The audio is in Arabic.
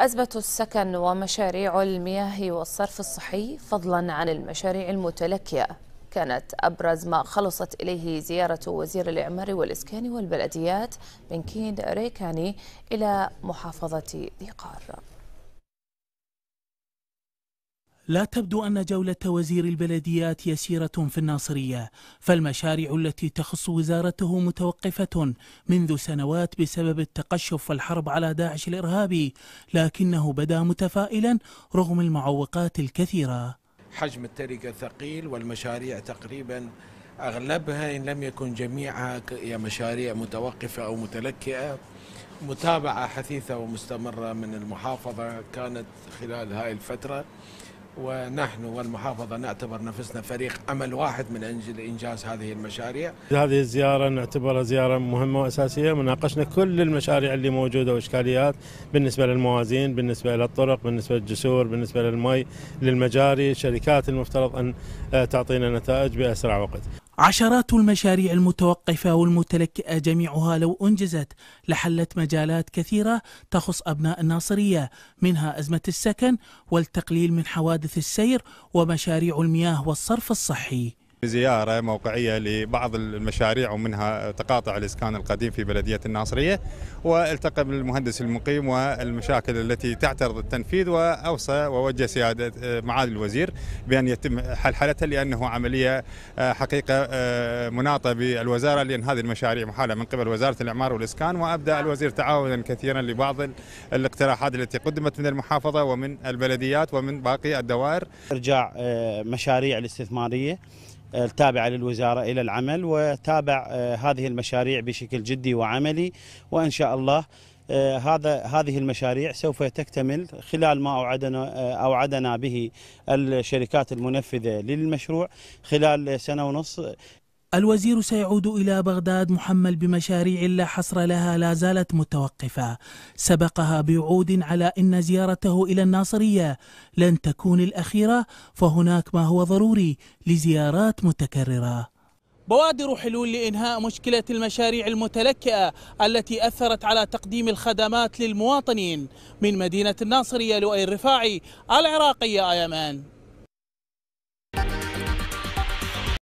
أزمة السكن ومشاريع المياه والصرف الصحي فضلا عن المشاريع المتلكية كانت أبرز ما خلصت إليه زيارة وزير الإعمار والإسكان والبلديات من كين ريكاني إلى محافظة ذي قار لا تبدو أن جولة وزير البلديات يسيرة في الناصرية فالمشاريع التي تخص وزارته متوقفة منذ سنوات بسبب التقشف والحرب على داعش الإرهابي لكنه بدا متفائلا رغم المعوقات الكثيرة حجم التركة ثقيل والمشاريع تقريبا أغلبها إن لم يكن جميعها هي مشاريع متوقفة أو متلكئة متابعة حثيثة ومستمرة من المحافظة كانت خلال هاي الفترة ونحن والمحافظة نعتبر نفسنا فريق أمل واحد من أجل إنجاز هذه المشاريع هذه الزيارة نعتبرها زيارة مهمة وأساسية مناقشنا كل المشاريع اللي موجودة وإشكاليات بالنسبة للموازين بالنسبة للطرق بالنسبة للجسور بالنسبة للمي للمجاري الشركات المفترض أن آه، تعطينا نتائج بأسرع وقت عشرات المشاريع المتوقفة والمتلكئة جميعها لو أنجزت لحلت مجالات كثيرة تخص أبناء الناصرية منها أزمة السكن والتقليل من حوادث السير ومشاريع المياه والصرف الصحي زيارة موقعية لبعض المشاريع ومنها تقاطع الإسكان القديم في بلدية الناصرية والتقى بالمهندس المقيم والمشاكل التي تعترض التنفيذ وأوصى ووجه سيادة معالي الوزير بأن يتم حلحلتها لأنه عملية آه، حقيقة آه، مناطة بالوزارة لأن هذه المشاريع محالة من قبل وزارة الإعمار والإسكان وأبدأ نعم. الوزير تعاونا كثيرا لبعض الاقتراحات التي قدمت من المحافظة ومن البلديات ومن باقي الدوائر إرجاع آه، مشاريع الاستثمارية التابعة للوزارة إلى العمل وتابع آه، هذه المشاريع بشكل جدي وعملي وإن شاء الله آه، هذا هذه المشاريع سوف تكتمل خلال ما اوعدنا آه، اوعدنا به الشركات المنفذه للمشروع خلال سنه ونص الوزير سيعود إلى بغداد محمل بمشاريع لا حصر لها لا زالت متوقفة سبقها بوعود على أن زيارته إلى الناصرية لن تكون الأخيرة فهناك ما هو ضروري لزيارات متكررة بوادر حلول لإنهاء مشكلة المشاريع المتلكئة التي أثرت على تقديم الخدمات للمواطنين من مدينة الناصرية لؤي الرفاعي العراقية آيمان